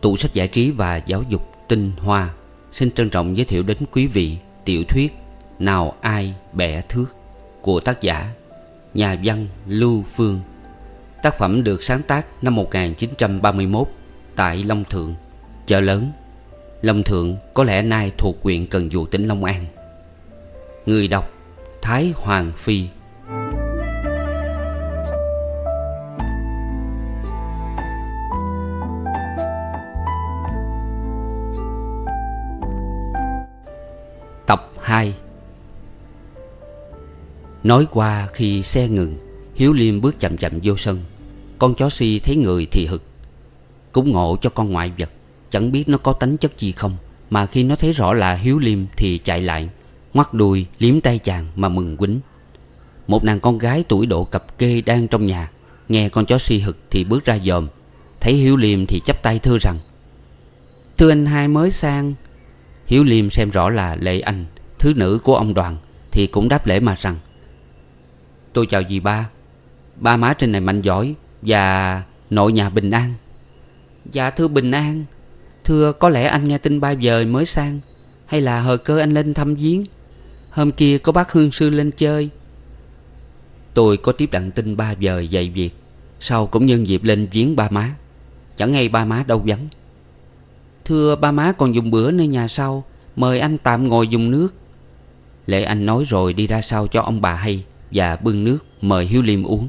Tủ sách giải trí và giáo dục tinh hoa Xin trân trọng giới thiệu đến quý vị tiểu thuyết Nào ai bẻ thước của tác giả Nhà văn Lưu Phương Tác phẩm được sáng tác năm 1931 tại Long Thượng, chợ lớn Long Thượng có lẽ nay thuộc huyện Cần Duộc tỉnh Long An Người đọc Thái Hoàng Phi 2 Nói qua khi xe ngừng Hiếu Liêm bước chậm chậm vô sân Con chó si thấy người thì hực Cũng ngộ cho con ngoại vật Chẳng biết nó có tánh chất gì không Mà khi nó thấy rõ là Hiếu Liêm thì chạy lại Ngoắt đuôi liếm tay chàng mà mừng quýnh Một nàng con gái tuổi độ cặp kê đang trong nhà Nghe con chó si hực thì bước ra dòm Thấy Hiếu Liêm thì chắp tay thưa rằng Thưa anh hai mới sang Hiếu Liêm xem rõ là Lệ Anh Thứ nữ của ông đoàn Thì cũng đáp lễ mà rằng Tôi chào dì ba Ba má trên này mạnh giỏi Và nội nhà bình an Dạ thưa bình an Thưa có lẽ anh nghe tin ba giờ mới sang Hay là hờ cơ anh lên thăm viếng Hôm kia có bác Hương Sư lên chơi Tôi có tiếp đặng tin ba giờ dạy việc Sau cũng nhân dịp lên viếng ba má Chẳng ngay ba má đâu vắng Thưa ba má còn dùng bữa nơi nhà sau Mời anh tạm ngồi dùng nước lễ Anh nói rồi đi ra sau cho ông bà hay Và bưng nước mời Hiếu Liêm uống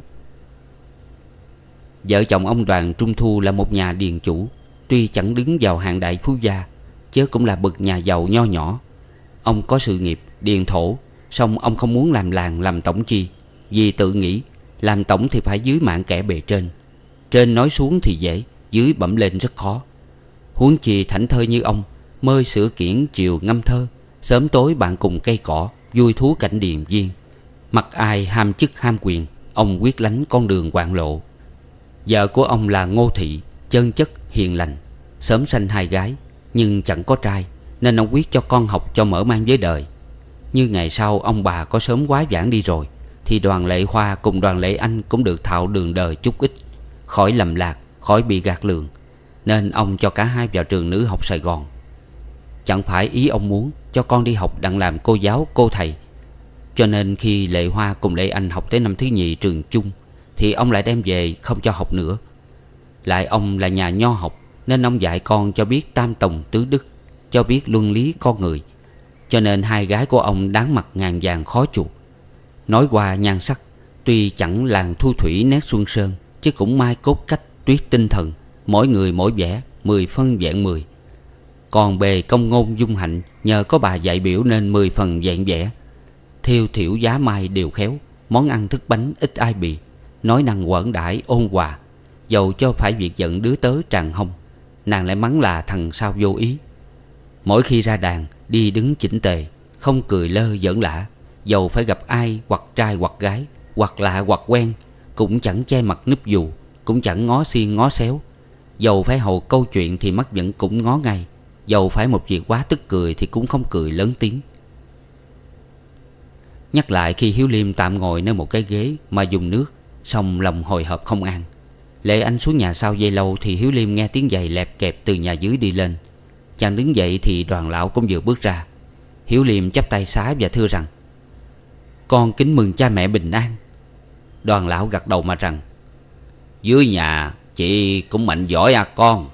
Vợ chồng ông Đoàn Trung Thu là một nhà điền chủ Tuy chẳng đứng vào hạng đại phú gia chớ cũng là bậc nhà giàu nho nhỏ Ông có sự nghiệp, điền thổ song ông không muốn làm làng làm tổng chi Vì tự nghĩ Làm tổng thì phải dưới mạng kẻ bề trên Trên nói xuống thì dễ Dưới bẩm lên rất khó Huống chi thảnh thơi như ông Mơi sửa kiển chiều ngâm thơ Sớm tối bạn cùng cây cỏ Vui thú cảnh điền viên Mặc ai ham chức ham quyền Ông quyết lánh con đường hoạn lộ Vợ của ông là Ngô Thị Chân chất hiền lành Sớm sanh hai gái Nhưng chẳng có trai Nên ông quyết cho con học cho mở mang với đời Như ngày sau ông bà có sớm quá giảng đi rồi Thì đoàn lệ hoa cùng đoàn lệ anh Cũng được thạo đường đời chút ít Khỏi lầm lạc, khỏi bị gạt lường Nên ông cho cả hai vào trường nữ học Sài Gòn Chẳng phải ý ông muốn cho con đi học đặng làm cô giáo cô thầy Cho nên khi Lệ Hoa cùng Lệ Anh học tới năm thứ nhì trường chung Thì ông lại đem về không cho học nữa Lại ông là nhà nho học Nên ông dạy con cho biết tam tòng tứ đức Cho biết luân lý con người Cho nên hai gái của ông đáng mặt ngàn vàng khó chuộc Nói qua nhan sắc Tuy chẳng làng thu thủy nét xuân sơn Chứ cũng mai cốt cách tuyết tinh thần Mỗi người mỗi vẻ Mười phân vẹn mười còn bề công ngôn dung hạnh Nhờ có bà dạy biểu nên mười phần dạng vẻ Thiêu thiểu giá mai đều khéo Món ăn thức bánh ít ai bị Nói năng quẩn đãi ôn hòa Dầu cho phải việc giận đứa tớ tràn hông Nàng lại mắng là thằng sao vô ý Mỗi khi ra đàn Đi đứng chỉnh tề Không cười lơ giỡn lạ Dầu phải gặp ai hoặc trai hoặc gái Hoặc lạ hoặc quen Cũng chẳng che mặt núp dù Cũng chẳng ngó xiên ngó xéo Dầu phải hầu câu chuyện thì mắt vẫn cũng ngó ngay Dầu phải một chuyện quá tức cười Thì cũng không cười lớn tiếng Nhắc lại khi Hiếu Liêm tạm ngồi nơi một cái ghế Mà dùng nước Xong lòng hồi hộp không an. Lệ Anh xuống nhà sau dây lâu Thì Hiếu Liêm nghe tiếng giày lẹp kẹp từ nhà dưới đi lên Chàng đứng dậy thì đoàn lão cũng vừa bước ra Hiếu Liêm chắp tay xá và thưa rằng Con kính mừng cha mẹ bình an Đoàn lão gật đầu mà rằng Dưới nhà chị cũng mạnh giỏi à con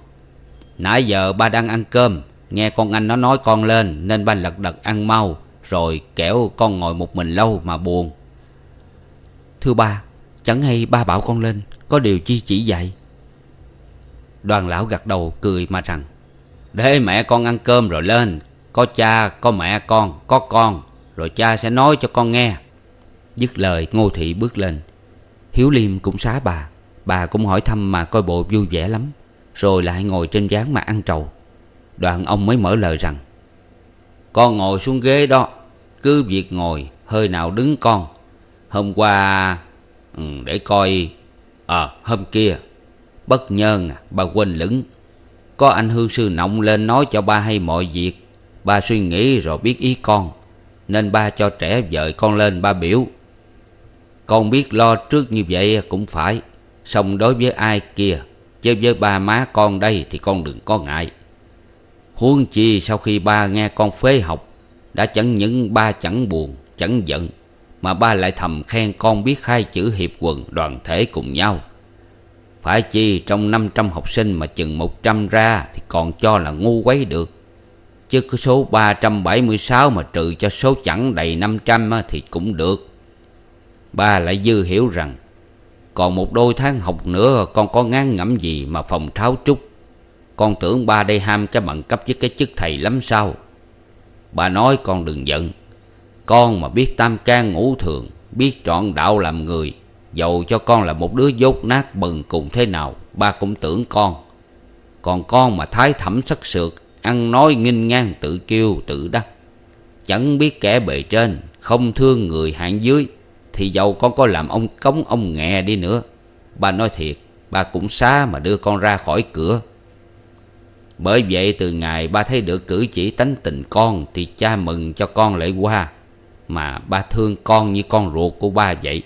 Nãy giờ ba đang ăn cơm Nghe con anh nó nói con lên Nên ba lật đật ăn mau Rồi kẻo con ngồi một mình lâu mà buồn Thưa ba Chẳng hay ba bảo con lên Có điều chi chỉ dạy Đoàn lão gật đầu cười mà rằng Để mẹ con ăn cơm rồi lên Có cha, có mẹ con, có con Rồi cha sẽ nói cho con nghe Dứt lời Ngô Thị bước lên Hiếu Liêm cũng xá bà Bà cũng hỏi thăm mà coi bộ vui vẻ lắm rồi lại ngồi trên gián mà ăn trầu Đoạn ông mới mở lời rằng Con ngồi xuống ghế đó Cứ việc ngồi Hơi nào đứng con Hôm qua ừ, Để coi Ờ hôm kia Bất nhân à, bà quên lửng Có anh hương sư nọng lên nói cho ba hay mọi việc Ba suy nghĩ rồi biết ý con Nên ba cho trẻ dời con lên ba biểu Con biết lo trước như vậy cũng phải Xong đối với ai kia chứ với ba má con đây thì con đừng có ngại huống chi sau khi ba nghe con phế học đã chẳng những ba chẳng buồn chẳng giận mà ba lại thầm khen con biết hai chữ hiệp quần đoàn thể cùng nhau phải chi trong 500 học sinh mà chừng 100 ra thì còn cho là ngu quấy được chứ cứ số 376 mà trừ cho số chẳng đầy 500 thì cũng được ba lại dư hiểu rằng còn một đôi tháng học nữa con có ngán ngẩm gì mà phòng tháo trúc Con tưởng ba đây ham cái bằng cấp với cái chức thầy lắm sao Bà nói con đừng giận Con mà biết tam can ngũ thường Biết trọn đạo làm người Dầu cho con là một đứa dốt nát bần cùng thế nào Ba cũng tưởng con Còn con mà thái thẩm sắc sược Ăn nói nghinh ngang tự kiêu tự đắc Chẳng biết kẻ bề trên Không thương người hạng dưới thì dầu con có làm ông cống ông nghè đi nữa Ba nói thiệt Ba cũng xá mà đưa con ra khỏi cửa Bởi vậy từ ngày ba thấy được cử chỉ tánh tình con Thì cha mừng cho con lại qua Mà ba thương con như con ruột của ba vậy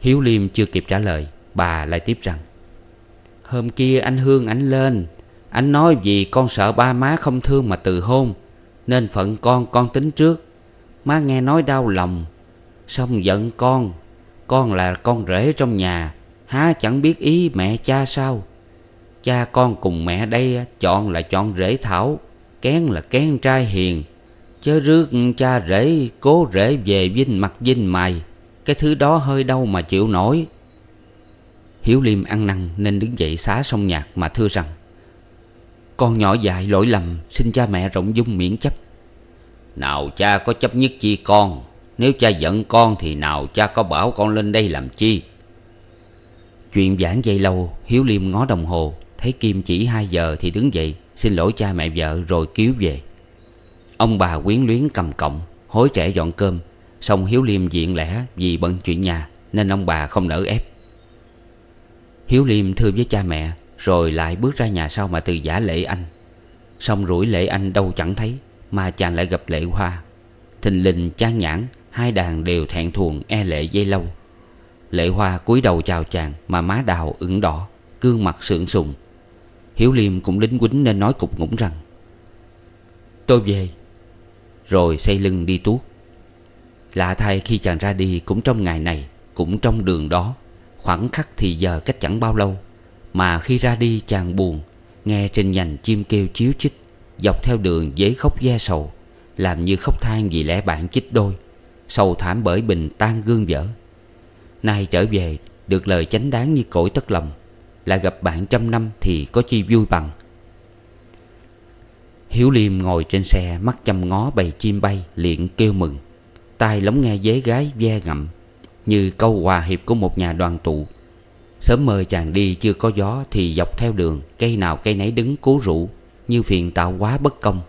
Hiếu Liêm chưa kịp trả lời Bà lại tiếp rằng Hôm kia anh Hương ảnh lên Anh nói vì con sợ ba má không thương mà từ hôn Nên phận con con tính trước Má nghe nói đau lòng Xong giận con Con là con rể trong nhà Há chẳng biết ý mẹ cha sao Cha con cùng mẹ đây Chọn là chọn rể thảo Kén là kén trai hiền Chớ rước cha rể Cố rể về vinh mặt vinh mày Cái thứ đó hơi đâu mà chịu nổi Hiếu Liêm ăn năn nên đứng dậy xá xong nhạc mà thưa rằng Con nhỏ dại lỗi lầm xin cha mẹ rộng dung miễn chấp Nào cha có chấp nhất chi con nếu cha giận con thì nào cha có bảo con lên đây làm chi Chuyện giảng dây lâu Hiếu Liêm ngó đồng hồ Thấy Kim chỉ 2 giờ thì đứng dậy Xin lỗi cha mẹ vợ rồi cứu về Ông bà quyến luyến cầm cọng Hối trẻ dọn cơm Xong Hiếu Liêm diện lẽ vì bận chuyện nhà Nên ông bà không nỡ ép Hiếu Liêm thưa với cha mẹ Rồi lại bước ra nhà sau mà từ giả lễ anh Xong rủi lễ anh đâu chẳng thấy Mà chàng lại gặp lễ hoa Thình lình chán nhãn Hai đàn đều thẹn thuồng e lệ dây lâu Lệ hoa cúi đầu chào chàng Mà má đào ửng đỏ Cương mặt sượng sùng Hiếu Liêm cũng lính quýnh nên nói cục ngủng rằng Tôi về Rồi xây lưng đi tuốt Lạ thay khi chàng ra đi Cũng trong ngày này Cũng trong đường đó Khoảng khắc thì giờ cách chẳng bao lâu Mà khi ra đi chàng buồn Nghe trên nhành chim kêu chiếu chích Dọc theo đường dế khóc da sầu Làm như khóc than vì lẽ bạn chích đôi sầu thảm bởi bình tan gương vỡ nay trở về được lời chánh đáng như cõi tất lòng là gặp bạn trăm năm thì có chi vui bằng hiếu liêm ngồi trên xe mắt chăm ngó bầy chim bay liền kêu mừng tai lóng nghe dế gái ve ngậm như câu hòa hiệp của một nhà đoàn tụ sớm mời chàng đi chưa có gió thì dọc theo đường cây nào cây nấy đứng cố rủ như phiền tạo quá bất công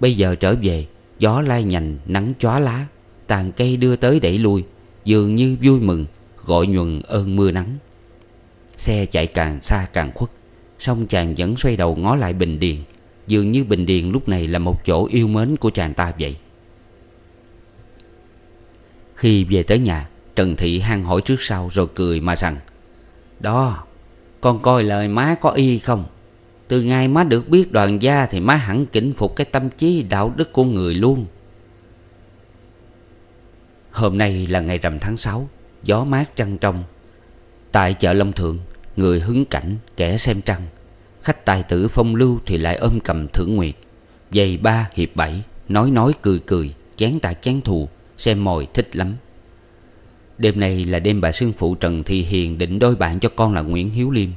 bây giờ trở về gió lai nhành nắng chóa lá Tàn cây đưa tới đẩy lui Dường như vui mừng Gọi nhuần ơn mưa nắng Xe chạy càng xa càng khuất song chàng vẫn xoay đầu ngó lại Bình Điền Dường như Bình Điền lúc này là một chỗ yêu mến của chàng ta vậy Khi về tới nhà Trần Thị hăng hỏi trước sau rồi cười mà rằng Đó Con coi lời má có y không Từ ngày má được biết đoàn gia Thì má hẳn kính phục cái tâm trí đạo đức của người luôn Hôm nay là ngày rằm tháng 6 Gió mát trăng trong Tại chợ Long Thượng Người hứng cảnh kẻ xem trăng Khách tài tử phong lưu thì lại ôm cầm thưởng nguyệt Giày ba hiệp bảy Nói nói cười cười chén tạc chén thù Xem mồi thích lắm Đêm này là đêm bà sư phụ Trần Thị Hiền Định đôi bạn cho con là Nguyễn Hiếu Liêm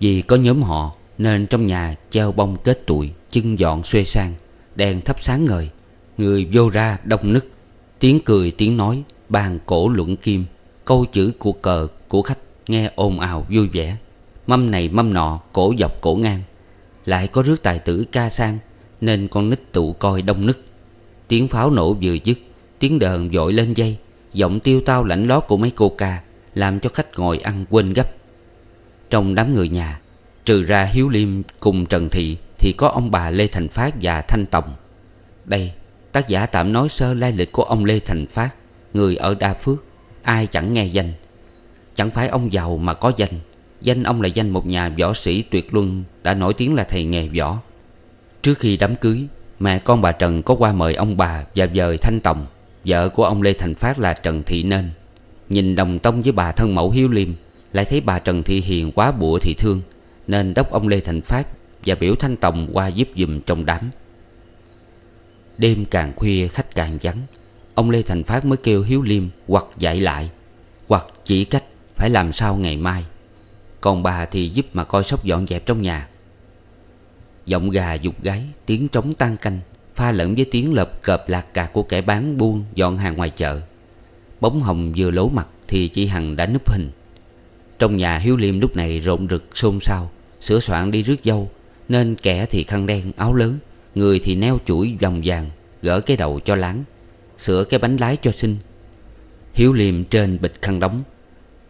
Vì có nhóm họ Nên trong nhà treo bông kết tuổi Chân dọn xuê sang Đèn thắp sáng ngời Người vô ra đông nức Tiếng cười tiếng nói Bàn cổ luận kim Câu chữ của cờ của khách Nghe ồn ào vui vẻ Mâm này mâm nọ cổ dọc cổ ngang Lại có rước tài tử ca sang Nên con nít tụ coi đông nức Tiếng pháo nổ vừa dứt Tiếng đờn dội lên dây Giọng tiêu tao lạnh lót của mấy cô ca Làm cho khách ngồi ăn quên gấp Trong đám người nhà Trừ ra Hiếu Liêm cùng Trần Thị Thì có ông bà Lê Thành Phát và Thanh Tòng Đây Tác giả tạm nói sơ lai lịch của ông Lê Thành Phát Người ở Đa Phước Ai chẳng nghe danh Chẳng phải ông giàu mà có danh Danh ông là danh một nhà võ sĩ tuyệt luân Đã nổi tiếng là thầy nghề võ Trước khi đám cưới Mẹ con bà Trần có qua mời ông bà và vợ Thanh Tòng Vợ của ông Lê Thành Phát là Trần Thị Nên Nhìn đồng tông với bà thân mẫu Hiếu Liêm Lại thấy bà Trần Thị Hiền quá bụa thì thương Nên đốc ông Lê Thành Phát Và biểu Thanh Tòng qua giúp dùm trong đám Đêm càng khuya khách càng vắng Ông Lê Thành Phát mới kêu Hiếu Liêm Hoặc dạy lại Hoặc chỉ cách phải làm sao ngày mai Còn bà thì giúp mà coi sóc dọn dẹp trong nhà Giọng gà dục gái Tiếng trống tan canh Pha lẫn với tiếng lợp cợp lạc cà của kẻ bán buôn Dọn hàng ngoài chợ Bóng hồng vừa lố mặt Thì chị Hằng đã núp hình Trong nhà Hiếu Liêm lúc này rộn rực xôn xao Sửa soạn đi rước dâu Nên kẻ thì khăn đen áo lớn Người thì neo chuỗi vòng vàng Gỡ cái đầu cho láng Sửa cái bánh lái cho xinh Hiếu liềm trên bịch khăn đóng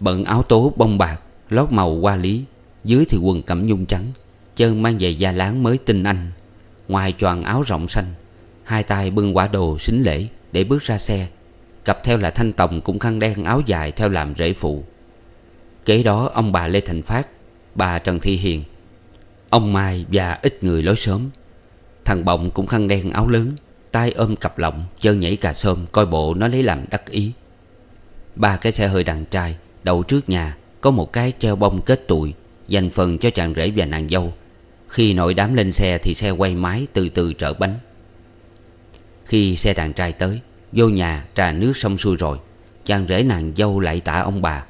Bận áo tố bông bạc Lót màu hoa lý Dưới thì quần cẩm nhung trắng Chân mang giày da láng mới tinh anh Ngoài choàng áo rộng xanh Hai tay bưng quả đồ xính lễ Để bước ra xe Cặp theo là thanh tòng cũng khăn đen áo dài Theo làm rễ phụ Kế đó ông bà Lê Thành Phát Bà Trần thi Hiền Ông Mai và ít người lối sớm Thằng bồng cũng khăn đen áo lớn tay ôm cặp lọng chơi nhảy cà xôm coi bộ nó lấy làm đắc ý Ba cái xe hơi đàn trai Đậu trước nhà Có một cái treo bông kết tụi Dành phần cho chàng rể và nàng dâu Khi nội đám lên xe thì xe quay máy Từ từ trở bánh Khi xe đàn trai tới Vô nhà trà nước xong xuôi rồi Chàng rể nàng dâu lại tả ông bà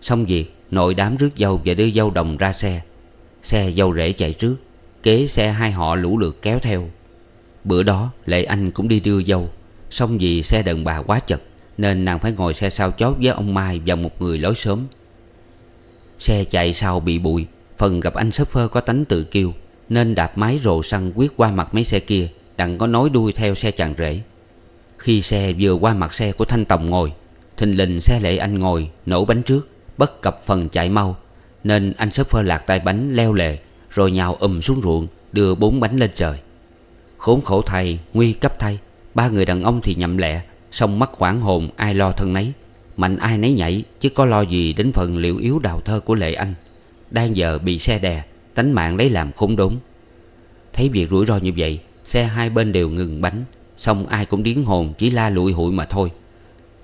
Xong việc nội đám rước dâu và đưa dâu đồng ra xe Xe dâu rể chạy trước Kế xe hai họ lũ lượt kéo theo Bữa đó Lệ Anh cũng đi đưa dâu Xong vì xe đàn bà quá chật Nên nàng phải ngồi xe sau chót với ông Mai Và một người lối sớm Xe chạy sau bị bụi Phần gặp anh sớp phơ có tánh tự kiêu Nên đạp máy rồ xăng quyết qua mặt mấy xe kia Đặng có nối đuôi theo xe chàng rể Khi xe vừa qua mặt xe của Thanh Tòng ngồi Thình lình xe Lệ Anh ngồi Nổ bánh trước Bất cập phần chạy mau Nên anh sớp phơ lạc tay bánh leo lề rồi nhào ầm xuống ruộng Đưa bốn bánh lên trời Khốn khổ thay, nguy cấp thay Ba người đàn ông thì nhậm lẹ Xong mắt khoảng hồn ai lo thân nấy Mạnh ai nấy nhảy Chứ có lo gì đến phần liệu yếu đào thơ của Lệ Anh Đang giờ bị xe đè Tánh mạng lấy làm khốn đốn Thấy việc rủi ro như vậy Xe hai bên đều ngừng bánh Xong ai cũng điếng hồn chỉ la lụi hụi mà thôi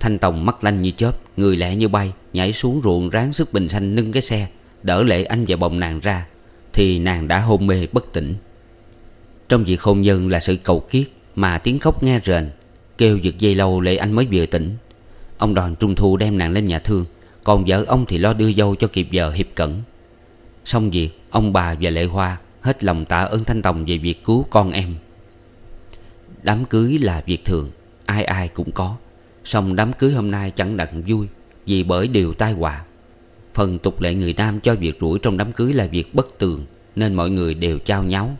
Thanh Tòng mắt lanh như chớp Người lẹ như bay Nhảy xuống ruộng ráng sức bình xanh nâng cái xe Đỡ Lệ Anh và bồng nàng ra thì nàng đã hôn mê bất tỉnh Trong việc hôn nhân là sự cầu kiết Mà tiếng khóc nghe rền Kêu giật dây lâu Lệ Anh mới vừa tỉnh Ông đoàn trung thu đem nàng lên nhà thương Còn vợ ông thì lo đưa dâu cho kịp giờ hiệp cẩn Xong việc Ông bà và Lệ Hoa Hết lòng tạ ơn Thanh Tòng về việc cứu con em Đám cưới là việc thường Ai ai cũng có Xong đám cưới hôm nay chẳng đặng vui Vì bởi điều tai họa Phần tục lệ người Nam cho việc rủi trong đám cưới là việc bất tường Nên mọi người đều trao nháo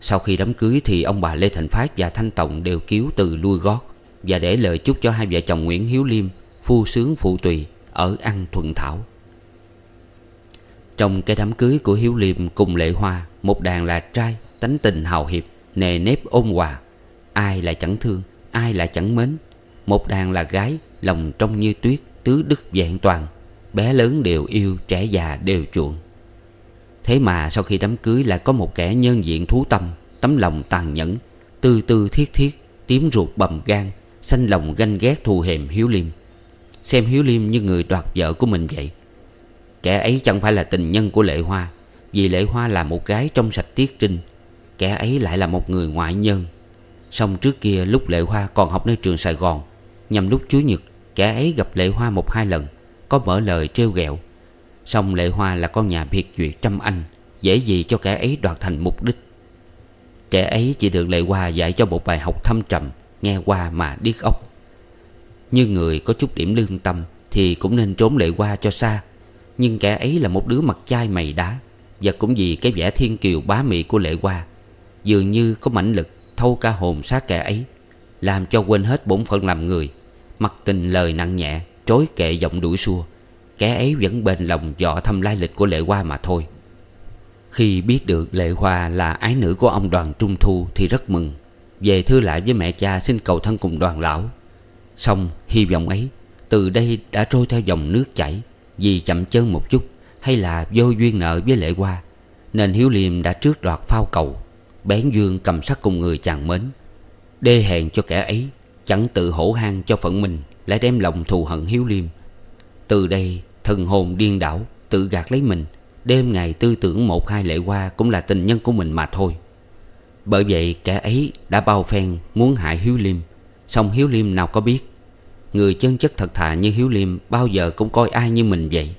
Sau khi đám cưới thì ông bà Lê Thành Phát và Thanh Tổng đều cứu từ lui gót Và để lời chúc cho hai vợ chồng Nguyễn Hiếu Liêm Phu sướng phụ tùy ở ăn thuận thảo Trong cái đám cưới của Hiếu Liêm cùng Lệ Hoa Một đàn là trai, tánh tình hào hiệp, nề nếp ôn hòa Ai là chẳng thương, ai là chẳng mến Một đàn là gái, lòng trong như tuyết, tứ đức vẹn toàn Bé lớn đều yêu Trẻ già đều chuộng Thế mà sau khi đám cưới lại có một kẻ nhân diện thú tâm Tấm lòng tàn nhẫn Tư tư thiết thiết Tím ruột bầm gan Xanh lòng ganh ghét thù hềm Hiếu Liêm Xem Hiếu Liêm như người đoạt vợ của mình vậy Kẻ ấy chẳng phải là tình nhân của Lệ Hoa Vì Lệ Hoa là một gái trong sạch tiết trinh Kẻ ấy lại là một người ngoại nhân Song trước kia lúc Lệ Hoa còn học nơi trường Sài Gòn Nhằm lúc Chúa Nhật Kẻ ấy gặp Lệ Hoa một hai lần có mở lời trêu ghẹo Song Lệ Hoa là con nhà biệt duyệt trăm anh Dễ gì cho kẻ ấy đoạt thành mục đích Kẻ ấy chỉ được Lệ Hoa dạy cho một bài học thâm trầm Nghe qua mà điếc ốc Như người có chút điểm lương tâm Thì cũng nên trốn Lệ Hoa cho xa Nhưng kẻ ấy là một đứa mặt chai mày đá Và cũng vì cái vẻ thiên kiều bá mị của Lệ Hoa Dường như có mãnh lực thâu ca hồn sát kẻ ấy Làm cho quên hết bổn phận làm người Mặc tình lời nặng nhẹ Trối kệ giọng đuổi xua Kẻ ấy vẫn bền lòng dò thăm lai lịch của Lệ Hoa mà thôi Khi biết được Lệ Hoa là ái nữ của ông đoàn Trung Thu Thì rất mừng Về thưa lại với mẹ cha xin cầu thân cùng đoàn lão Xong hy vọng ấy Từ đây đã trôi theo dòng nước chảy Vì chậm chân một chút Hay là vô duyên nợ với Lệ Hoa Nên Hiếu Liêm đã trước đoạt phao cầu Bén dương cầm sắt cùng người chàng mến Đê hèn cho kẻ ấy Chẳng tự hổ hang cho phận mình lại đem lòng thù hận hiếu liêm Từ đây thần hồn điên đảo Tự gạt lấy mình Đêm ngày tư tưởng một hai lệ qua Cũng là tình nhân của mình mà thôi Bởi vậy kẻ ấy đã bao phen Muốn hại Hiếu Liêm song Hiếu Liêm nào có biết Người chân chất thật thà như Hiếu Liêm Bao giờ cũng coi ai như mình vậy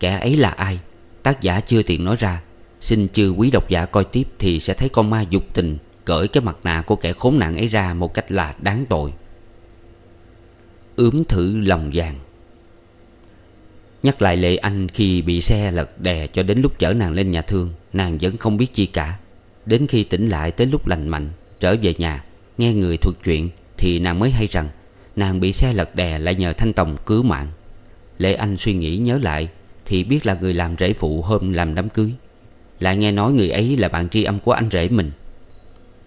Kẻ ấy là ai Tác giả chưa tiện nói ra Xin chư quý độc giả coi tiếp Thì sẽ thấy con ma dục tình Cởi cái mặt nạ của kẻ khốn nạn ấy ra Một cách là đáng tội ướm thử lòng vàng Nhắc lại Lệ Anh khi bị xe lật đè cho đến lúc chở nàng lên nhà thương Nàng vẫn không biết chi cả Đến khi tỉnh lại tới lúc lành mạnh Trở về nhà Nghe người thuật chuyện Thì nàng mới hay rằng Nàng bị xe lật đè lại nhờ Thanh Tòng cứu mạng Lệ Anh suy nghĩ nhớ lại Thì biết là người làm rễ phụ hôm làm đám cưới Lại nghe nói người ấy là bạn tri âm của anh rể mình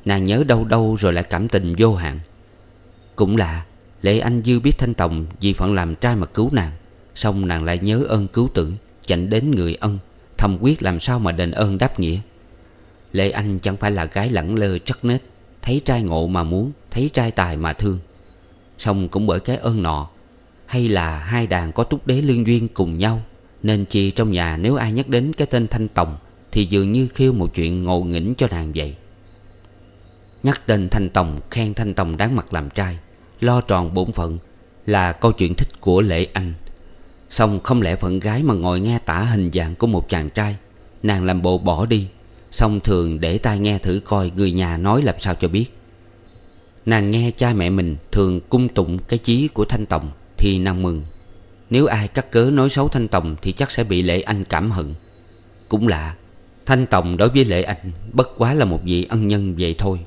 Nàng nhớ đâu đâu rồi lại cảm tình vô hạn Cũng lạ Lệ Anh dư biết Thanh Tòng vì phận làm trai mà cứu nàng Xong nàng lại nhớ ơn cứu tử Chạy đến người ân Thầm quyết làm sao mà đền ơn đáp nghĩa Lệ Anh chẳng phải là gái lẳng lơ trắc nết Thấy trai ngộ mà muốn Thấy trai tài mà thương Xong cũng bởi cái ơn nọ Hay là hai đàn có túc đế lương duyên cùng nhau Nên chị trong nhà nếu ai nhắc đến cái tên Thanh Tòng Thì dường như khiêu một chuyện ngộ nghĩnh cho nàng vậy Nhắc tên Thanh Tòng Khen Thanh Tòng đáng mặt làm trai Lo tròn bổn phận Là câu chuyện thích của lễ Anh Xong không lẽ phận gái mà ngồi nghe tả hình dạng của một chàng trai Nàng làm bộ bỏ đi Xong thường để tai nghe thử coi người nhà nói làm sao cho biết Nàng nghe cha mẹ mình thường cung tụng cái chí của Thanh Tòng Thì nàng mừng Nếu ai cắt cớ nói xấu Thanh Tòng thì chắc sẽ bị lễ Anh cảm hận Cũng lạ Thanh Tòng đối với lễ Anh bất quá là một vị ân nhân vậy thôi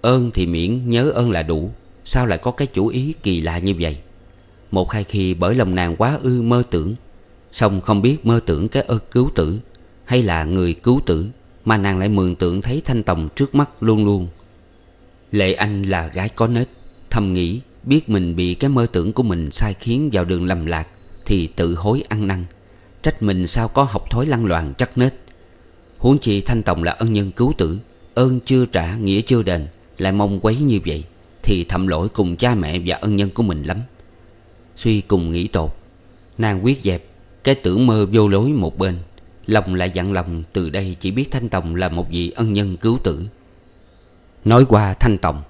Ơn thì miễn nhớ ơn là đủ Sao lại có cái chủ ý kỳ lạ như vậy Một hai khi bởi lòng nàng quá ư mơ tưởng Xong không biết mơ tưởng cái ơn cứu tử Hay là người cứu tử Mà nàng lại mường tượng thấy thanh tòng trước mắt luôn luôn Lệ Anh là gái có nết Thầm nghĩ biết mình bị cái mơ tưởng của mình sai khiến vào đường lầm lạc Thì tự hối ăn năn Trách mình sao có học thói lăng loàn chắc nết Huống chi thanh tòng là ân nhân cứu tử Ơn chưa trả nghĩa chưa đền Lại mong quấy như vậy thì thầm lỗi cùng cha mẹ và ân nhân của mình lắm Suy cùng nghĩ tột Nàng quyết dẹp Cái tưởng mơ vô lối một bên Lòng lại dặn lòng từ đây chỉ biết Thanh Tòng là một vị ân nhân cứu tử Nói qua Thanh Tòng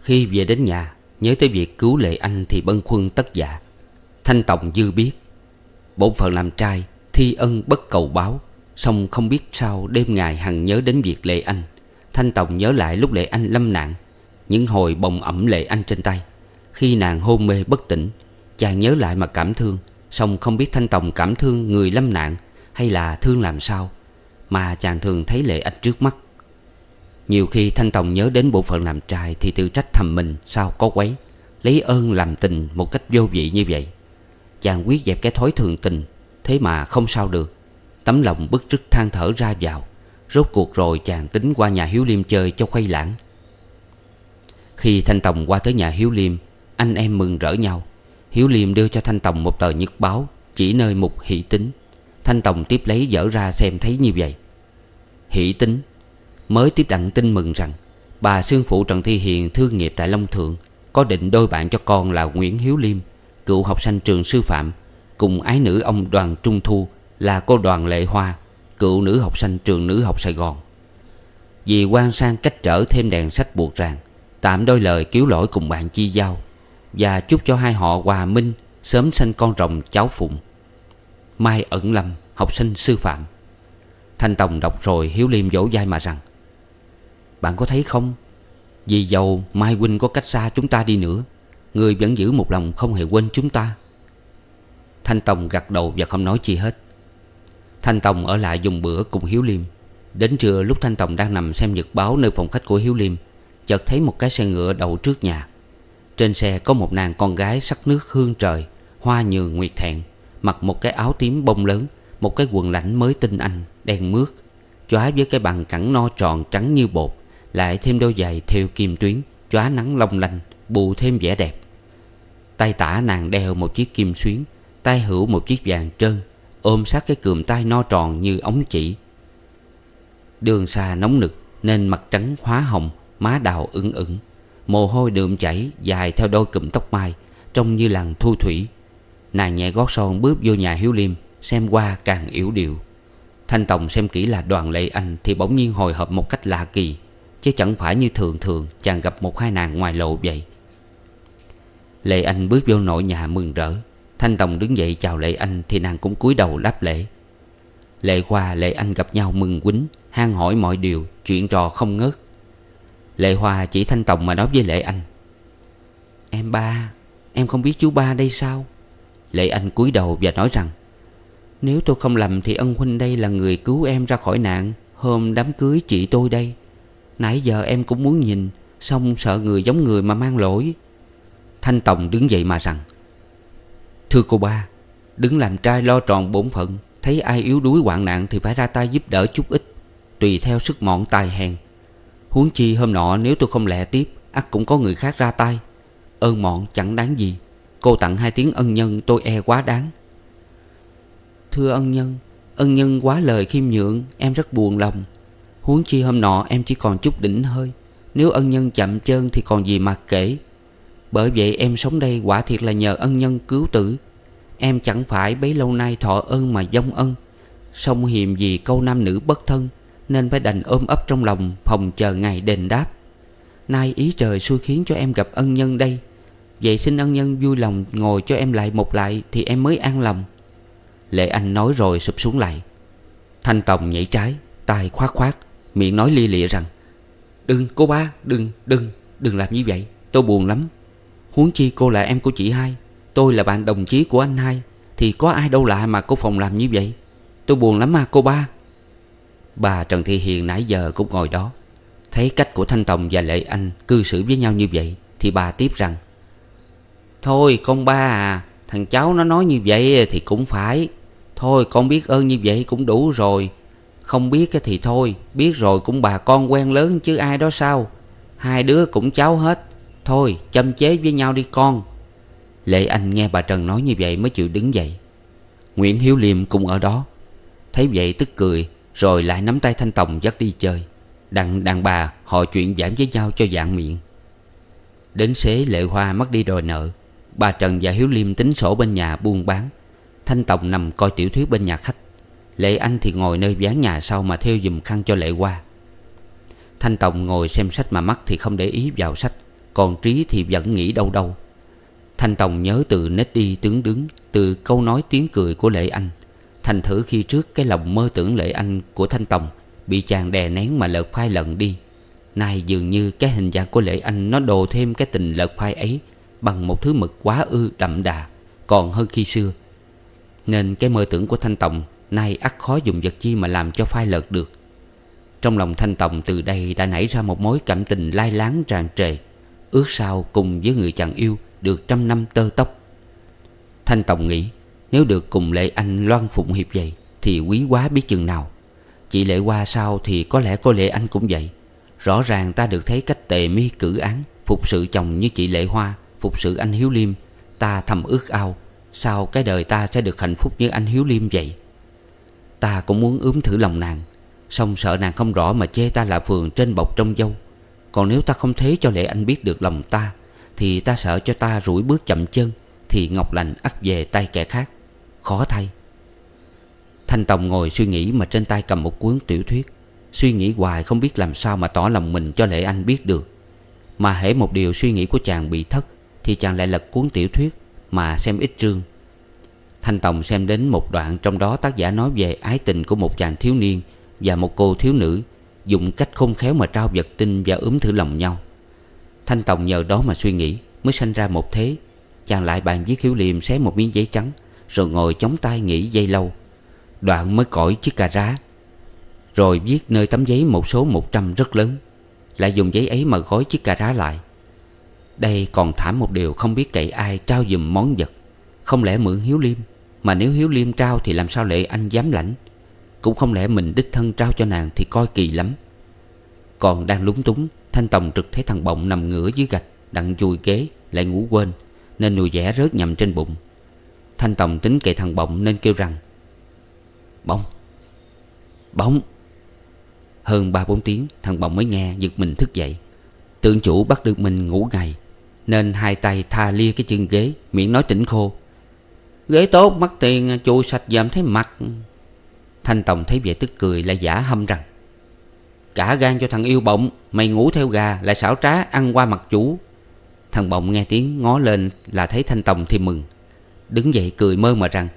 Khi về đến nhà Nhớ tới việc cứu Lệ Anh thì bân khuân tất dạ Thanh Tòng dư biết Bổn phận làm trai Thi ân bất cầu báo song không biết sao đêm ngày hằng nhớ đến việc Lệ Anh Thanh Tòng nhớ lại lúc Lệ Anh lâm nạn những hồi bồng ẩm lệ anh trên tay Khi nàng hôn mê bất tỉnh Chàng nhớ lại mà cảm thương song không biết Thanh Tòng cảm thương người lâm nạn Hay là thương làm sao Mà chàng thường thấy lệ anh trước mắt Nhiều khi Thanh Tòng nhớ đến bộ phận làm trai Thì tự trách thầm mình sao có quấy Lấy ơn làm tình một cách vô vị như vậy Chàng quyết dẹp cái thói thường tình Thế mà không sao được Tấm lòng bức rứt than thở ra vào Rốt cuộc rồi chàng tính qua nhà Hiếu Liêm chơi cho khuây lãng khi Thanh Tòng qua tới nhà Hiếu Liêm Anh em mừng rỡ nhau Hiếu Liêm đưa cho Thanh Tòng một tờ nhật báo Chỉ nơi mục hỷ tính Thanh Tòng tiếp lấy dở ra xem thấy như vậy Hỷ tính Mới tiếp đặng tin mừng rằng Bà Sương Phụ Trần Thi Hiền thương nghiệp tại Long Thượng Có định đôi bạn cho con là Nguyễn Hiếu Liêm Cựu học sinh trường sư phạm Cùng ái nữ ông Đoàn Trung Thu Là cô Đoàn Lệ Hoa Cựu nữ học sinh trường nữ học Sài Gòn Vì quan sang cách trở thêm đèn sách buộc ràng Tạm đôi lời cứu lỗi cùng bạn Chi Giao Và chúc cho hai họ hòa minh Sớm sanh con rồng cháu phụng Mai ẩn lâm học sinh sư phạm Thanh Tòng đọc rồi Hiếu Liêm vỗ vai mà rằng Bạn có thấy không Vì dầu Mai Huynh có cách xa chúng ta đi nữa Người vẫn giữ một lòng không hề quên chúng ta Thanh Tòng gật đầu và không nói chi hết Thanh Tòng ở lại dùng bữa cùng Hiếu Liêm Đến trưa lúc Thanh Tòng đang nằm xem nhật báo nơi phòng khách của Hiếu Liêm Chợt thấy một cái xe ngựa đậu trước nhà Trên xe có một nàng con gái sắc nước hương trời Hoa nhường nguyệt thẹn Mặc một cái áo tím bông lớn Một cái quần lãnh mới tinh anh Đen mướt Chóa với cái bàn cẳng no tròn trắng như bột Lại thêm đôi giày theo kim tuyến Chóa nắng long lanh Bù thêm vẻ đẹp Tay tả nàng đeo một chiếc kim xuyến Tay hữu một chiếc vàng trơn Ôm sát cái cườm tay no tròn như ống chỉ Đường xa nóng nực Nên mặt trắng hóa hồng Má đào ửng ửng Mồ hôi đượm chảy Dài theo đôi cụm tóc mai Trông như làng thu thủy Nàng nhẹ gót son bước vô nhà Hiếu Liêm Xem qua càng yếu điệu Thanh Tòng xem kỹ là đoàn lệ anh Thì bỗng nhiên hồi hộp một cách lạ kỳ Chứ chẳng phải như thường thường Chàng gặp một hai nàng ngoài lộ vậy Lệ anh bước vô nội nhà mừng rỡ Thanh Tòng đứng dậy chào Lệ Anh Thì nàng cũng cúi đầu đáp lễ Lệ Khoa Lệ Anh gặp nhau mừng quýnh han hỏi mọi điều Chuyện trò không ngớt Lệ Hoa chỉ Thanh Tòng mà nói với Lệ Anh Em ba Em không biết chú ba đây sao Lệ Anh cúi đầu và nói rằng Nếu tôi không lầm thì ân huynh đây là người cứu em ra khỏi nạn Hôm đám cưới chị tôi đây Nãy giờ em cũng muốn nhìn Xong sợ người giống người mà mang lỗi Thanh Tòng đứng dậy mà rằng Thưa cô ba Đứng làm trai lo tròn bổn phận Thấy ai yếu đuối hoạn nạn thì phải ra tay giúp đỡ chút ít Tùy theo sức mọn tài hèn Huống chi hôm nọ nếu tôi không lẹ tiếp ắt cũng có người khác ra tay Ơn mọn chẳng đáng gì Cô tặng hai tiếng ân nhân tôi e quá đáng Thưa ân nhân Ân nhân quá lời khiêm nhượng Em rất buồn lòng Huống chi hôm nọ em chỉ còn chút đỉnh hơi Nếu ân nhân chậm chơn thì còn gì mà kể Bởi vậy em sống đây quả thiệt là nhờ ân nhân cứu tử Em chẳng phải bấy lâu nay thọ ơn mà dông ân sông hiềm gì câu nam nữ bất thân nên phải đành ôm ấp trong lòng Phòng chờ ngày đền đáp Nay ý trời xui khiến cho em gặp ân nhân đây Vậy xin ân nhân vui lòng Ngồi cho em lại một lại Thì em mới an lòng Lệ Anh nói rồi sụp xuống lại Thanh Tòng nhảy trái tay khoát khoát Miệng nói lia lịa rằng Đừng cô ba đừng đừng đừng làm như vậy Tôi buồn lắm Huống chi cô là em của chị hai Tôi là bạn đồng chí của anh hai Thì có ai đâu lạ mà cô phòng làm như vậy Tôi buồn lắm mà cô ba Bà Trần Thị Hiền nãy giờ cũng ngồi đó Thấy cách của Thanh Tòng và Lệ Anh cư xử với nhau như vậy Thì bà tiếp rằng Thôi con ba à Thằng cháu nó nói như vậy thì cũng phải Thôi con biết ơn như vậy cũng đủ rồi Không biết thì thôi Biết rồi cũng bà con quen lớn chứ ai đó sao Hai đứa cũng cháu hết Thôi châm chế với nhau đi con Lệ Anh nghe bà Trần nói như vậy mới chịu đứng dậy Nguyễn Hiếu Liêm cũng ở đó Thấy vậy tức cười rồi lại nắm tay Thanh Tòng dắt đi chơi Đặng đàn bà họ chuyện giảm với nhau cho dạng miệng Đến xế lệ hoa mất đi đòi nợ Bà Trần và Hiếu Liêm tính sổ bên nhà buôn bán Thanh Tòng nằm coi tiểu thuyết bên nhà khách Lệ Anh thì ngồi nơi ván nhà sau mà theo dùm khăn cho Lệ Hoa Thanh Tòng ngồi xem sách mà mắt thì không để ý vào sách Còn trí thì vẫn nghĩ đâu đâu Thanh Tòng nhớ từ nét đi tướng đứng Từ câu nói tiếng cười của Lệ Anh Thành thử khi trước cái lòng mơ tưởng lệ anh của Thanh Tòng Bị chàng đè nén mà lợt khoai lần đi Nay dường như cái hình dạng của lệ anh Nó đồ thêm cái tình lợt khoai ấy Bằng một thứ mực quá ư đậm đà Còn hơn khi xưa Nên cái mơ tưởng của Thanh Tòng Nay ắt khó dùng vật chi mà làm cho phai lợt được Trong lòng Thanh Tòng từ đây Đã nảy ra một mối cảm tình lai láng tràn trề Ước sao cùng với người chàng yêu Được trăm năm tơ tóc Thanh Tòng nghĩ nếu được cùng Lệ Anh loan phụng hiệp vậy Thì quý quá biết chừng nào Chị Lệ qua sau thì có lẽ cô Lệ Anh cũng vậy Rõ ràng ta được thấy cách tề mi cử án Phục sự chồng như chị Lệ Hoa Phục sự anh Hiếu Liêm Ta thầm ước ao Sao cái đời ta sẽ được hạnh phúc như anh Hiếu Liêm vậy Ta cũng muốn ướm thử lòng nàng song sợ nàng không rõ mà chê ta là phường trên bọc trong dâu Còn nếu ta không thế cho Lệ Anh biết được lòng ta Thì ta sợ cho ta rủi bước chậm chân Thì Ngọc Lành ắt về tay kẻ khác Khó thay Thanh Tòng ngồi suy nghĩ mà trên tay cầm một cuốn tiểu thuyết Suy nghĩ hoài không biết làm sao mà tỏ lòng mình cho Lệ Anh biết được Mà hễ một điều suy nghĩ của chàng bị thất Thì chàng lại lật cuốn tiểu thuyết mà xem ít chương Thanh Tòng xem đến một đoạn trong đó tác giả nói về ái tình của một chàng thiếu niên và một cô thiếu nữ Dùng cách khôn khéo mà trao vật tinh và ướm thử lòng nhau Thanh Tòng nhờ đó mà suy nghĩ Mới sanh ra một thế Chàng lại bàn viết khiếu liềm xé một miếng giấy trắng rồi ngồi chống tay nghỉ dây lâu Đoạn mới cõi chiếc cà rá Rồi viết nơi tấm giấy một số một trăm rất lớn Lại dùng giấy ấy mà gói chiếc cà rá lại Đây còn thảm một điều không biết cậy ai trao giùm món vật Không lẽ mượn Hiếu Liêm Mà nếu Hiếu Liêm trao thì làm sao lệ anh dám lãnh Cũng không lẽ mình đích thân trao cho nàng thì coi kỳ lắm Còn đang lúng túng Thanh Tòng trực thấy thằng Bọng nằm ngửa dưới gạch Đặng chùi kế lại ngủ quên Nên nùi vẽ rớt nhầm trên bụng Thanh Tòng tính kệ thằng Bọng nên kêu rằng Bóng Bóng Hơn 3-4 tiếng thằng Bọng mới nghe giật mình thức dậy Tượng chủ bắt được mình ngủ ngày Nên hai tay tha lia cái chân ghế Miệng nói tỉnh khô Ghế tốt mất tiền chui sạch dòm thấy mặt Thanh Tòng thấy vậy tức cười lại giả hâm rằng Cả gan cho thằng yêu bọng Mày ngủ theo gà lại xảo trá ăn qua mặt chủ Thằng bọng nghe tiếng ngó lên là thấy Thanh Tòng thì mừng Đứng dậy cười mơ mà rằng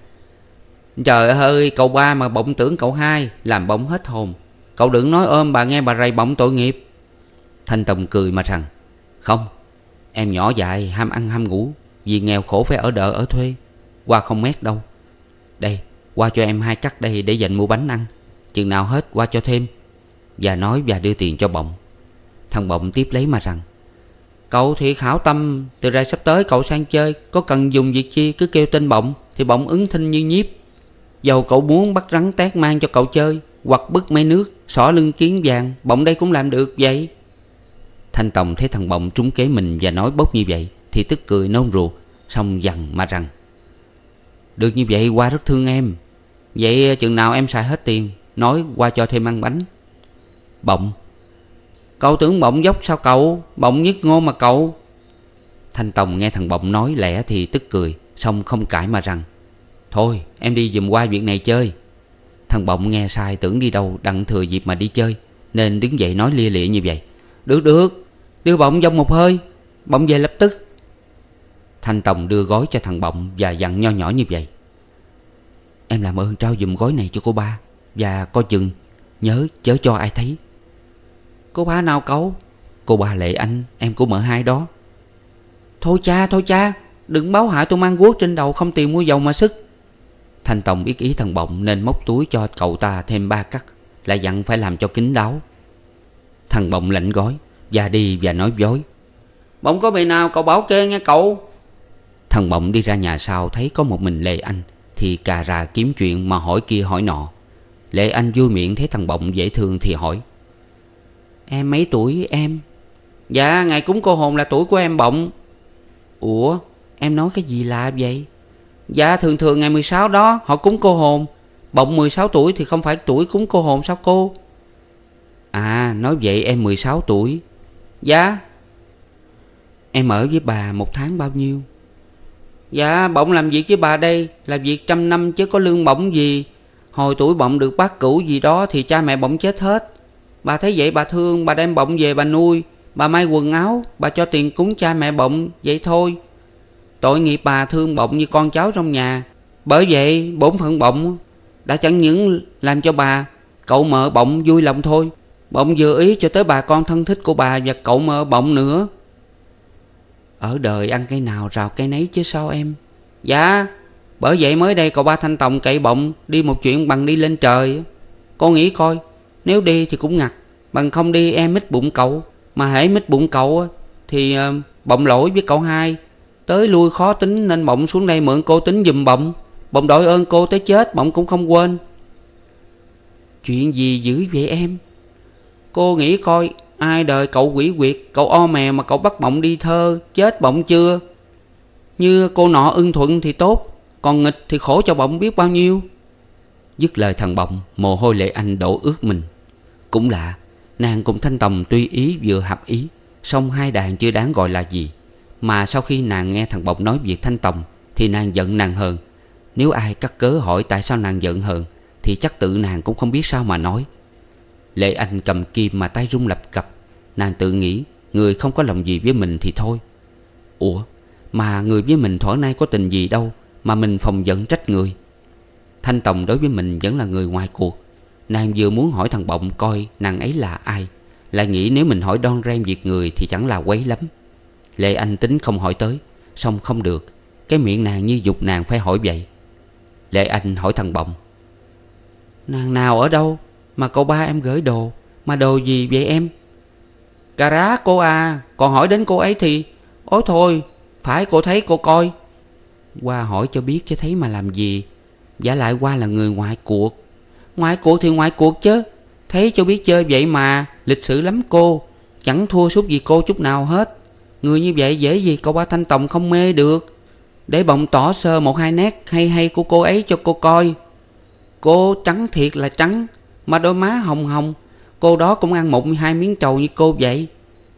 Trời ơi cậu ba mà bỗng tưởng cậu hai Làm bỗng hết hồn Cậu đừng nói ôm bà nghe bà rầy bỗng tội nghiệp Thanh Tùng cười mà rằng Không Em nhỏ dại ham ăn ham ngủ Vì nghèo khổ phải ở đợ ở thuê Qua không mét đâu Đây qua cho em hai cắt đây để dành mua bánh ăn Chừng nào hết qua cho thêm Và nói và đưa tiền cho bỗng Thằng bỗng tiếp lấy mà rằng Cậu thiệt hảo tâm Từ ra sắp tới cậu sang chơi Có cần dùng việc chi cứ kêu tên bọng Thì bọng ứng thinh như nhiếp Dầu cậu muốn bắt rắn tét mang cho cậu chơi Hoặc bức máy nước Xỏ lưng kiến vàng Bọng đây cũng làm được vậy Thanh Tòng thấy thằng bọng trúng kế mình Và nói bốc như vậy Thì tức cười nôn ruột Xong dằn mà rằng Được như vậy qua rất thương em Vậy chừng nào em xài hết tiền Nói qua cho thêm ăn bánh Bọng Cậu tưởng bỗng dốc sao cậu Bỗng nhất ngô mà cậu Thanh Tòng nghe thằng Bọng nói lẽ thì tức cười Xong không cãi mà rằng Thôi em đi dùm qua chuyện này chơi Thằng Bọng nghe sai tưởng đi đâu Đặng thừa dịp mà đi chơi Nên đứng dậy nói lia lịa như vậy Được được Đưa Bọng dông một hơi Bọng về lập tức Thanh Tòng đưa gói cho thằng Bọng Và dặn nho nhỏ như vậy Em làm ơn trao dùm gói này cho cô ba Và coi chừng Nhớ chớ cho ai thấy Cô ba nào cậu Cô ba Lệ Anh em của mợ hai đó Thôi cha thôi cha Đừng báo hại tôi mang guốc trên đầu không tìm mua dầu mà sức Thanh Tòng biết ý thằng Bọng nên móc túi cho cậu ta thêm ba cắt là dặn phải làm cho kín đáo Thằng Bọng lạnh gói Ra đi và nói dối Bọng có bề nào cậu bảo kê nghe cậu Thằng Bọng đi ra nhà sau thấy có một mình lệ Anh Thì cà ra kiếm chuyện mà hỏi kia hỏi nọ lệ Anh vui miệng thấy thằng Bọng dễ thương thì hỏi Em mấy tuổi em Dạ ngày cúng cô hồn là tuổi của em bọng Ủa em nói cái gì lạ vậy Dạ thường thường ngày 16 đó họ cúng cô hồn Bọng 16 tuổi thì không phải tuổi cúng cô hồn sao cô À nói vậy em 16 tuổi Dạ Em ở với bà một tháng bao nhiêu Dạ bỗng làm việc với bà đây Làm việc trăm năm chứ có lương bỗng gì Hồi tuổi bỗng được bác cũ gì đó Thì cha mẹ bỗng chết hết Bà thấy vậy bà thương Bà đem bọng về bà nuôi Bà may quần áo Bà cho tiền cúng cha mẹ bọng Vậy thôi Tội nghiệp bà thương bọng như con cháu trong nhà Bởi vậy bổn phận bọng Đã chẳng những làm cho bà Cậu mợ bọng vui lòng thôi Bọng vừa ý cho tới bà con thân thích của bà Và cậu mợ bọng nữa Ở đời ăn cây nào rào cây nấy chứ sao em Dạ Bởi vậy mới đây cậu ba Thanh Tòng cậy bọng Đi một chuyện bằng đi lên trời Con nghĩ coi nếu đi thì cũng ngặt Bằng không đi em mít bụng cậu Mà hễ mít bụng cậu Thì ờ, bọng lỗi với cậu hai Tới lui khó tính nên bọng xuống đây mượn cô tính dùm bọng Bọng đội ơn cô tới chết bọng cũng không quên Chuyện gì dữ vậy em Cô nghĩ coi Ai đời cậu quỷ quyệt Cậu o mè mà cậu bắt bọng đi thơ Chết bọng chưa Như cô nọ ưng thuận thì tốt Còn nghịch thì khổ cho bọng biết bao nhiêu Dứt lời thằng bồng Mồ hôi lệ anh đổ ướt mình Cũng lạ Nàng cùng Thanh Tòng tuy ý vừa hợp ý song hai đàn chưa đáng gọi là gì Mà sau khi nàng nghe thằng Bọc nói việc Thanh Tòng Thì nàng giận nàng hơn Nếu ai cắt cớ hỏi tại sao nàng giận hơn Thì chắc tự nàng cũng không biết sao mà nói Lệ Anh cầm kim mà tay rung lập cập Nàng tự nghĩ Người không có lòng gì với mình thì thôi Ủa Mà người với mình thỏa nay có tình gì đâu Mà mình phòng giận trách người Thanh Tòng đối với mình vẫn là người ngoài cuộc Nàng vừa muốn hỏi thằng Bọng coi nàng ấy là ai Lại nghĩ nếu mình hỏi đon rem việc người thì chẳng là quấy lắm Lệ Anh tính không hỏi tới Xong không được Cái miệng nàng như dục nàng phải hỏi vậy Lệ Anh hỏi thằng Bọng Nàng nào ở đâu Mà cậu ba em gửi đồ Mà đồ gì vậy em Cà rá cô à Còn hỏi đến cô ấy thì Ôi thôi Phải cô thấy cô coi Qua hỏi cho biết chứ thấy mà làm gì Giả lại qua là người ngoại cuộc Ngoại cuộc thì ngoại cuộc chứ Thấy cho biết chơi vậy mà Lịch sử lắm cô Chẳng thua suốt gì cô chút nào hết Người như vậy dễ gì cậu ba Thanh Tòng không mê được Để bồng tỏ sơ một hai nét hay hay của cô ấy cho cô coi Cô trắng thiệt là trắng Mà đôi má hồng hồng Cô đó cũng ăn một hai miếng trầu như cô vậy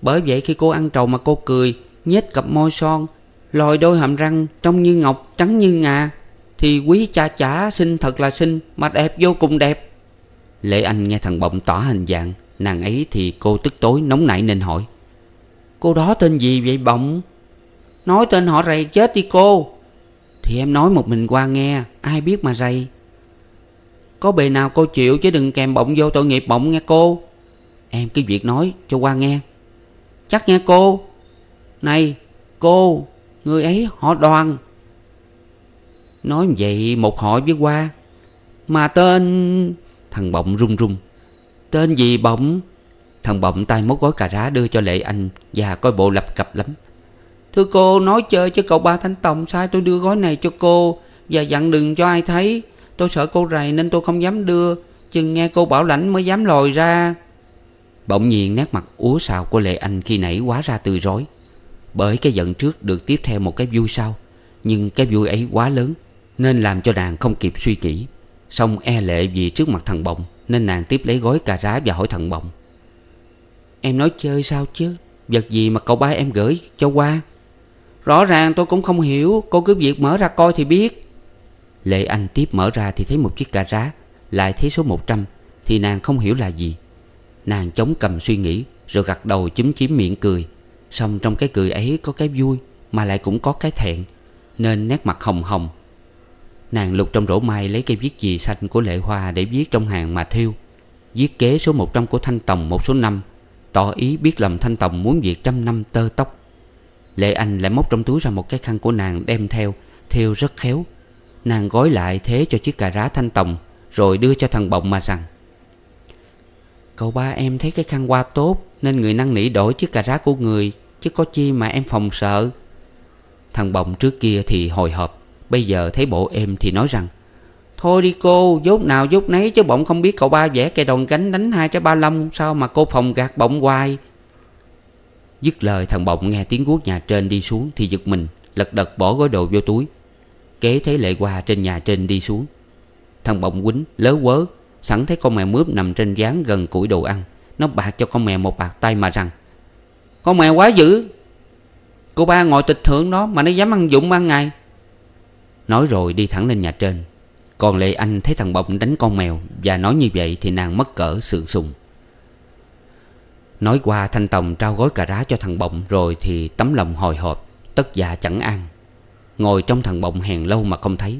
Bởi vậy khi cô ăn trầu mà cô cười nhếch cặp môi son Lòi đôi hàm răng trông như ngọc trắng như ngà thì quý cha chả xinh thật là xinh Mà đẹp vô cùng đẹp Lệ Anh nghe thằng Bọng tỏ hình dạng Nàng ấy thì cô tức tối nóng nảy nên hỏi Cô đó tên gì vậy Bọng Nói tên họ rầy chết đi cô Thì em nói một mình qua nghe Ai biết mà rầy Có bề nào cô chịu chứ đừng kèm Bọng vô tội nghiệp Bọng nghe cô Em cứ việc nói cho qua nghe Chắc nghe cô Này cô Người ấy họ đoàn Nói vậy một họ với qua Mà tên Thằng Bọng run run Tên gì Bọng Thằng Bọng tay móc gói cà rá đưa cho Lệ Anh Và coi bộ lập cập lắm Thưa cô nói chơi chứ cậu ba Thánh Tòng sai tôi đưa gói này cho cô Và dặn đừng cho ai thấy Tôi sợ cô rầy nên tôi không dám đưa Chừng nghe cô bảo lãnh mới dám lòi ra Bỗng nhiên nét mặt úa xào của Lệ Anh khi nãy quá ra từ rối Bởi cái giận trước được tiếp theo một cái vui sau Nhưng cái vui ấy quá lớn nên làm cho nàng không kịp suy nghĩ Xong e lệ vì trước mặt thằng Bồng Nên nàng tiếp lấy gói cà rá và hỏi thằng Bồng Em nói chơi sao chứ Vật gì mà cậu ba em gửi cho qua Rõ ràng tôi cũng không hiểu Cô cứ việc mở ra coi thì biết Lệ Anh tiếp mở ra thì thấy một chiếc cà rá Lại thấy số 100 Thì nàng không hiểu là gì Nàng chống cầm suy nghĩ Rồi gật đầu chúm chím miệng cười Xong trong cái cười ấy có cái vui Mà lại cũng có cái thẹn Nên nét mặt hồng hồng Nàng lục trong rổ mai lấy cây viết gì xanh của lệ hoa để viết trong hàng mà thiêu Viết kế số 100 của Thanh Tòng một số năm Tỏ ý biết lầm Thanh Tòng muốn việc trăm năm tơ tóc Lệ Anh lại móc trong túi ra một cái khăn của nàng đem theo Thiêu rất khéo Nàng gói lại thế cho chiếc cà rá Thanh Tòng Rồi đưa cho thằng bồng mà rằng Cậu ba em thấy cái khăn qua tốt Nên người năn nỉ đổi chiếc cà rá của người Chứ có chi mà em phòng sợ Thằng bồng trước kia thì hồi hộp Bây giờ thấy bộ em thì nói rằng Thôi đi cô, dốt nào dốt nấy chứ bỗng không biết cậu ba vẽ cây đòn cánh đánh hai trái ba lông sao mà cô phòng gạt bỗng hoài. Dứt lời thằng bỗng nghe tiếng guốc nhà trên đi xuống thì giật mình, lật đật bỏ gói đồ vô túi. Kế thấy lệ qua trên nhà trên đi xuống. Thằng bỗng quýnh, lớ quớ, sẵn thấy con mèo mướp nằm trên gián gần củi đồ ăn. Nó bạc cho con mèo một bạc tay mà rằng Con mèo quá dữ, Cô ba ngồi tịch thượng đó mà nó dám ăn dụng ban ngày Nói rồi đi thẳng lên nhà trên Còn Lệ Anh thấy thằng Bọng đánh con mèo Và nói như vậy thì nàng mất cỡ sượng sùng Nói qua Thanh Tòng trao gói cà rá cho thằng Bọng Rồi thì tấm lòng hồi hộp Tất dạ chẳng an. Ngồi trong thằng Bọng hèn lâu mà không thấy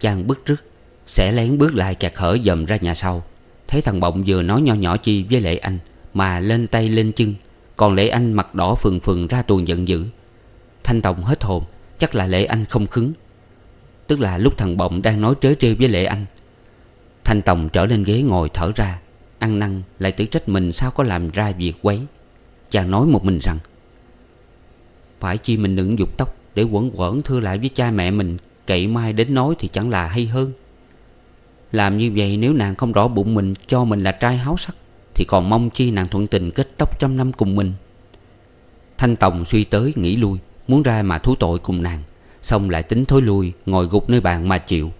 Chàng bước trước Sẽ lén bước lại kẹt hở dầm ra nhà sau Thấy thằng Bọng vừa nói nho nhỏ chi với Lệ Anh Mà lên tay lên chân Còn Lệ Anh mặt đỏ phừng phừng ra tuần giận dữ Thanh Tòng hết hồn Chắc là Lệ Anh không khứng Tức là lúc thằng Bọng đang nói trớ trêu với Lệ Anh Thanh Tòng trở lên ghế ngồi thở ra Ăn năn lại tự trách mình sao có làm ra việc quấy Chàng nói một mình rằng Phải chi mình đựng dục tóc Để quẩn quẩn thưa lại với cha mẹ mình Cậy mai đến nói thì chẳng là hay hơn Làm như vậy nếu nàng không rõ bụng mình Cho mình là trai háo sắc Thì còn mong chi nàng thuận tình kết tóc trăm năm cùng mình Thanh Tòng suy tới nghĩ lui Muốn ra mà thú tội cùng nàng Xong lại tính thối lui Ngồi gục nơi bàn mà chịu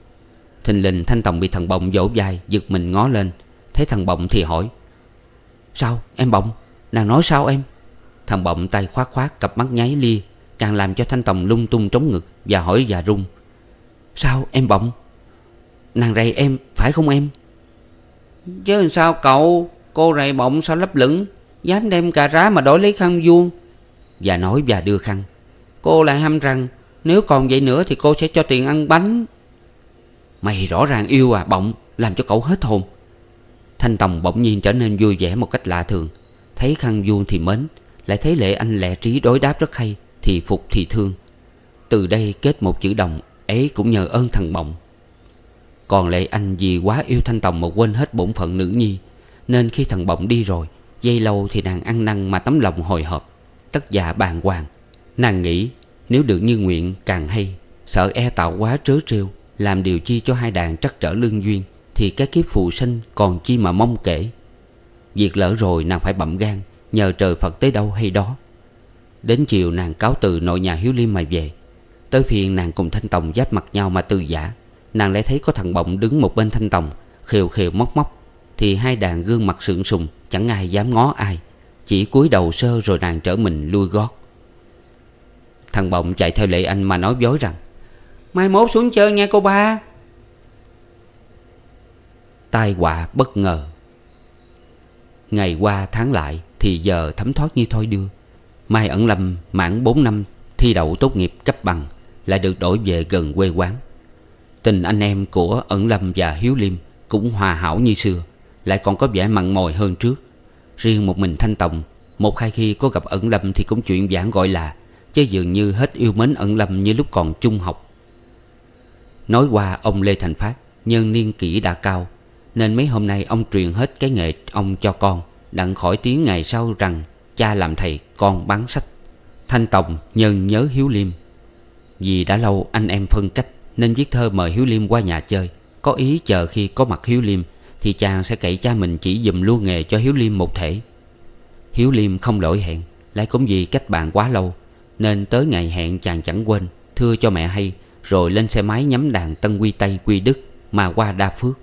Thình lình Thanh Tòng bị thằng Bồng dỗ vai Giật mình ngó lên Thấy thằng Bồng thì hỏi Sao em Bồng Nàng nói sao em Thằng Bồng tay khoát khoát cặp mắt nháy lia Càng làm cho Thanh Tòng lung tung trống ngực Và hỏi và rung Sao em Bồng Nàng rầy em phải không em Chứ sao cậu Cô rầy bồng sao lấp lửng Dám đem cà rá mà đổi lấy khăn vuông Và nói và đưa khăn Cô lại ham rằng nếu còn vậy nữa thì cô sẽ cho tiền ăn bánh Mày rõ ràng yêu à bọng Làm cho cậu hết hồn Thanh Tòng bỗng nhiên trở nên vui vẻ một cách lạ thường Thấy Khăn vuông thì mến Lại thấy lệ anh lẹ trí đối đáp rất hay Thì phục thì thương Từ đây kết một chữ đồng Ấy cũng nhờ ơn thằng bọng Còn lệ anh vì quá yêu Thanh Tòng Mà quên hết bổn phận nữ nhi Nên khi thằng bọng đi rồi Dây lâu thì nàng ăn năn mà tấm lòng hồi hộp Tất dạ bàng hoàng Nàng nghĩ nếu được như nguyện càng hay Sợ e tạo quá trớ trêu Làm điều chi cho hai đàn trắc trở lương duyên Thì cái kiếp phù sinh còn chi mà mong kể Việc lỡ rồi nàng phải bậm gan Nhờ trời Phật tới đâu hay đó Đến chiều nàng cáo từ nội nhà Hiếu Liêm mà về Tới phiên nàng cùng Thanh Tòng giáp mặt nhau mà từ giả Nàng lại thấy có thằng bọng đứng một bên Thanh Tòng Khều khều móc móc Thì hai đàn gương mặt sượng sùng Chẳng ai dám ngó ai Chỉ cúi đầu sơ rồi nàng trở mình lui gót Thằng Bọng chạy theo Lệ Anh mà nói dối rằng Mai mốt xuống chơi nghe cô ba Tai họa bất ngờ Ngày qua tháng lại Thì giờ thấm thoát như thôi đưa Mai ẩn lâm mãn 4 năm Thi đậu tốt nghiệp cấp bằng Lại được đổi về gần quê quán Tình anh em của ẩn lâm và hiếu liêm Cũng hòa hảo như xưa Lại còn có vẻ mặn mòi hơn trước Riêng một mình Thanh Tòng Một hai khi có gặp ẩn lâm thì cũng chuyện giảng gọi là Chứ dường như hết yêu mến ẩn lâm như lúc còn trung học Nói qua ông Lê Thành Phát Nhân niên kỷ đã cao Nên mấy hôm nay ông truyền hết cái nghề ông cho con Đặng khỏi tiếng ngày sau rằng Cha làm thầy con bán sách Thanh Tòng nhân nhớ Hiếu Liêm Vì đã lâu anh em phân cách Nên viết thơ mời Hiếu Liêm qua nhà chơi Có ý chờ khi có mặt Hiếu Liêm Thì chàng sẽ cậy cha mình chỉ dùm luôn nghề cho Hiếu Liêm một thể Hiếu Liêm không lỗi hẹn Lại cũng vì cách bạn quá lâu nên tới ngày hẹn chàng chẳng quên Thưa cho mẹ hay Rồi lên xe máy nhắm đàn Tân Quy Tây Quy Đức Mà qua Đa Phước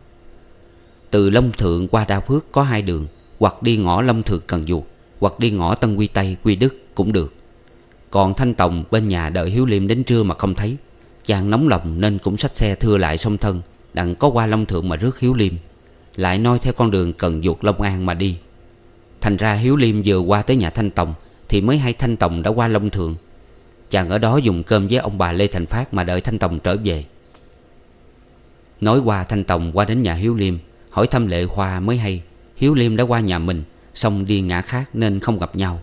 Từ Long Thượng qua Đa Phước có hai đường Hoặc đi ngõ Long Thượng Cần Duột Hoặc đi ngõ Tân Quy Tây Quy Đức cũng được Còn Thanh Tòng bên nhà đợi Hiếu Liêm đến trưa mà không thấy Chàng nóng lòng nên cũng xách xe thưa lại sông thân Đặng có qua Long Thượng mà rước Hiếu Liêm Lại noi theo con đường Cần Duột Long An mà đi Thành ra Hiếu Liêm vừa qua tới nhà Thanh Tòng Thì mới hay Thanh Tòng đã qua Long Thượng Chàng ở đó dùng cơm với ông bà Lê Thành Phát Mà đợi Thanh Tòng trở về Nói qua Thanh Tòng qua đến nhà Hiếu Liêm Hỏi thăm Lệ Hoa mới hay Hiếu Liêm đã qua nhà mình Xong đi ngã khác nên không gặp nhau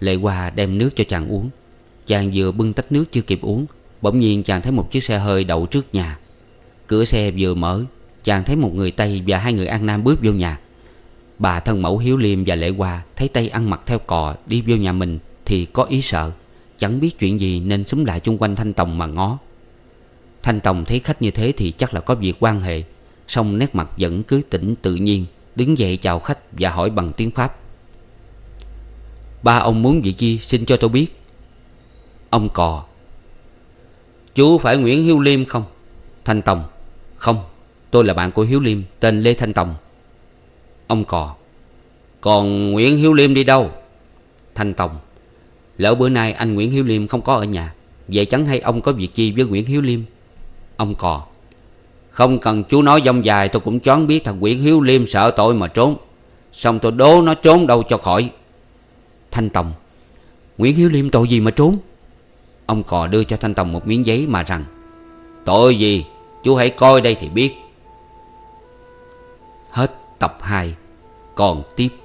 Lệ Hoa đem nước cho chàng uống Chàng vừa bưng tách nước chưa kịp uống Bỗng nhiên chàng thấy một chiếc xe hơi đậu trước nhà Cửa xe vừa mở Chàng thấy một người Tây và hai người An Nam bước vô nhà Bà thân mẫu Hiếu Liêm và Lệ Hoa Thấy Tây ăn mặc theo cò đi vô nhà mình Thì có ý sợ Chẳng biết chuyện gì nên súng lại chung quanh Thanh Tòng mà ngó Thanh Tòng thấy khách như thế thì chắc là có việc quan hệ Xong nét mặt vẫn cứ tỉnh tự nhiên Đứng dậy chào khách và hỏi bằng tiếng Pháp Ba ông muốn gì chi xin cho tôi biết Ông cò Chú phải Nguyễn Hiếu Liêm không? Thanh Tòng Không tôi là bạn của Hiếu Liêm Tên Lê Thanh Tòng Ông cò Còn Nguyễn Hiếu Liêm đi đâu? Thanh Tòng Lỡ bữa nay anh Nguyễn Hiếu Liêm không có ở nhà Vậy chẳng hay ông có việc chi với Nguyễn Hiếu Liêm Ông cò Không cần chú nói dông dài tôi cũng choán biết thằng Nguyễn Hiếu Liêm sợ tội mà trốn Xong tôi đố nó trốn đâu cho khỏi Thanh Tòng Nguyễn Hiếu Liêm tội gì mà trốn Ông cò đưa cho Thanh Tòng một miếng giấy mà rằng Tội gì chú hãy coi đây thì biết Hết tập 2 Còn tiếp